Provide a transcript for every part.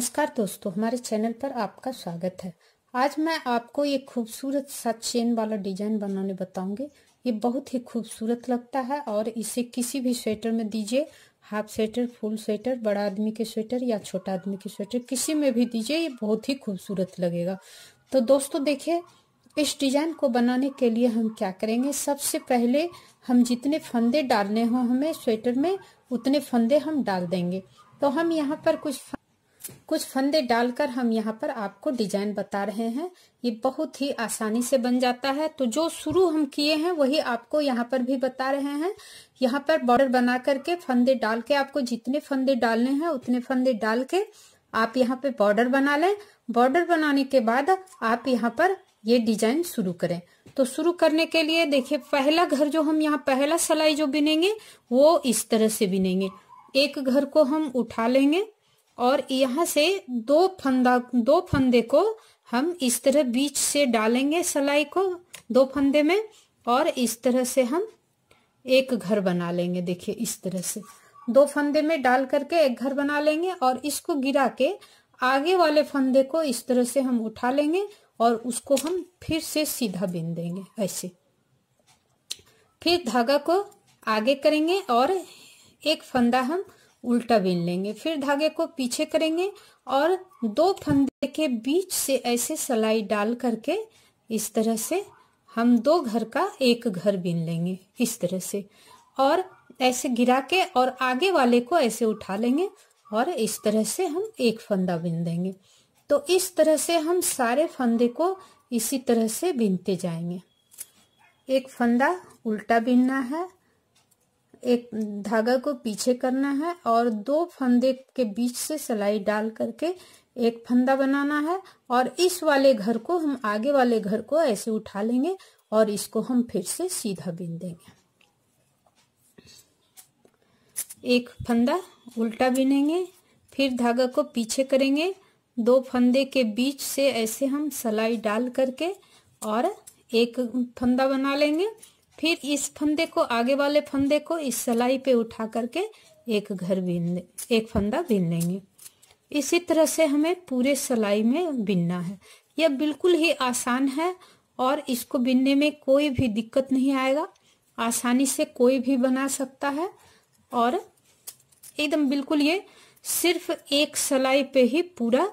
नमस्कार दोस्तों हमारे चैनल पर आपका स्वागत है आज मैं आपको ये खूबसूरत सा चेन वाला डिजाइन बनाने बताऊंगी ये बहुत ही खूबसूरत लगता है और इसे किसी भी स्वेटर में दीजिए हाफ स्वेटर फुल स्वेटर बड़ा आदमी के स्वेटर या छोटा आदमी के स्वेटर किसी में भी दीजिए ये बहुत ही खूबसूरत लगेगा तो दोस्तों देखिये इस डिजाइन को बनाने के लिए हम क्या करेंगे सबसे पहले हम जितने फंदे डालने हों हमें स्वेटर में उतने फंदे हम डाल देंगे तो हम यहाँ पर कुछ कुछ फंदे डालकर हम यहाँ पर आपको डिजाइन बता रहे हैं ये बहुत ही आसानी से बन जाता है तो जो शुरू हम किए हैं वही आपको यहाँ पर भी बता रहे हैं यहाँ पर बॉर्डर बना करके फंदे डाल के आपको जितने फंदे डालने हैं उतने फंदे डाल के आप यहाँ पे बॉर्डर बना लें बॉर्डर बनाने के बाद आप यहाँ पर ये डिजाइन शुरू करें तो शुरू करने के लिए देखिये पहला घर जो हम यहाँ पहला सलाई जो बिनेंगे वो इस तरह से बिनेंगे एक घर को हम उठा लेंगे और यहाँ से दो फंदा दो फंदे को हम इस तरह बीच से डालेंगे सलाई को दो फंदे में और इस तरह से हम एक घर बना लेंगे देखिए इस तरह से दो फंदे में डाल करके एक घर बना लेंगे और इसको गिरा के आगे वाले फंदे को इस तरह से हम उठा लेंगे और उसको हम फिर से सीधा बिन देंगे ऐसे फिर धागा को आगे करेंगे और एक फंदा हम उल्टा बीन लेंगे फिर धागे को पीछे करेंगे और दो फंदे के बीच से ऐसे सलाई डाल करके इस तरह से हम दो घर का एक घर बीन लेंगे इस तरह से और ऐसे गिरा के और आगे वाले को ऐसे उठा लेंगे और इस तरह से हम एक फंदा बीन देंगे तो इस तरह से हम सारे फंदे को इसी तरह से बीनते जाएंगे एक फंदा उल्टा बीनना है एक धागा को पीछे करना है और दो फंदे के बीच से सिलाई डाल करके एक फंदा बनाना है और इस वाले घर को हम आगे वाले घर को ऐसे उठा लेंगे और इसको हम फिर से सीधा बिन देंगे एक फंदा उल्टा बिनेंगे फिर धागा को पीछे करेंगे दो फंदे के बीच से ऐसे हम सलाई डाल करके और एक फंदा बना लेंगे फिर इस फंदे को आगे वाले फंदे को इस सलाई पे उठा करके एक घर बीन एक फंदा बीन लेंगे इसी तरह से हमें पूरे सलाई में बिनना है यह बिल्कुल ही आसान है और इसको बिनने में कोई भी दिक्कत नहीं आएगा आसानी से कोई भी बना सकता है और एकदम बिल्कुल ये सिर्फ एक सलाई पे ही पूरा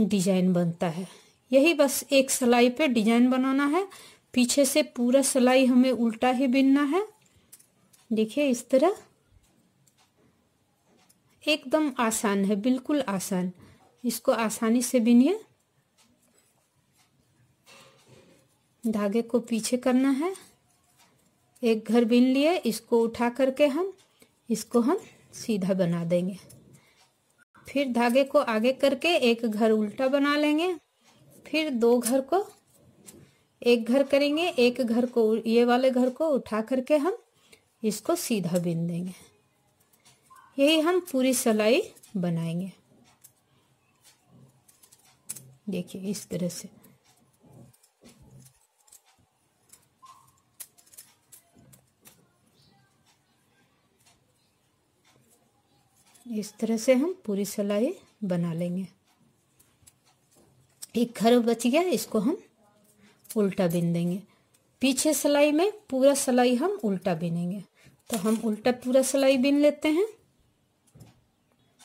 डिजाइन बनता है यही बस एक सलाई पे डिजाइन बनाना है पीछे से पूरा सिलाई हमें उल्टा ही बिनना है देखिए इस तरह एकदम आसान है बिल्कुल आसान इसको आसानी से बिनिए धागे को पीछे करना है एक घर बिन लिए इसको उठा करके हम इसको हम सीधा बना देंगे फिर धागे को आगे करके एक घर उल्टा बना लेंगे फिर दो घर को एक घर करेंगे एक घर को ये वाले घर को उठा करके हम इसको सीधा बिन देंगे यही हम पूरी सलाई बनाएंगे देखिए इस तरह से इस तरह से हम पूरी सलाई बना लेंगे एक घर बच गया इसको हम उल्टा बिन देंगे पीछे सिलाई में पूरा सिलाई हम उल्टा बिनेंगे तो हम उल्टा पूरा सिलाई बिन लेते हैं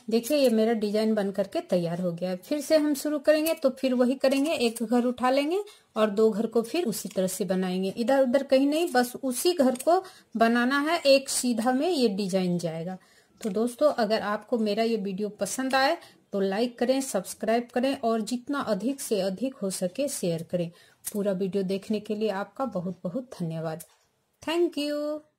देखिए ये मेरा डिजाइन बन करके तैयार हो गया है फिर से हम शुरू करेंगे तो फिर वही करेंगे एक घर उठा लेंगे और दो घर को फिर उसी तरह से बनाएंगे इधर उधर कहीं नहीं बस उसी घर को बनाना है एक सीधा में ये डिजाइन जाएगा तो दोस्तों अगर आपको मेरा ये वीडियो पसंद आए तो लाइक करें सब्सक्राइब करें और जितना अधिक से अधिक हो सके शेयर करें पूरा वीडियो देखने के लिए आपका बहुत बहुत धन्यवाद थैंक यू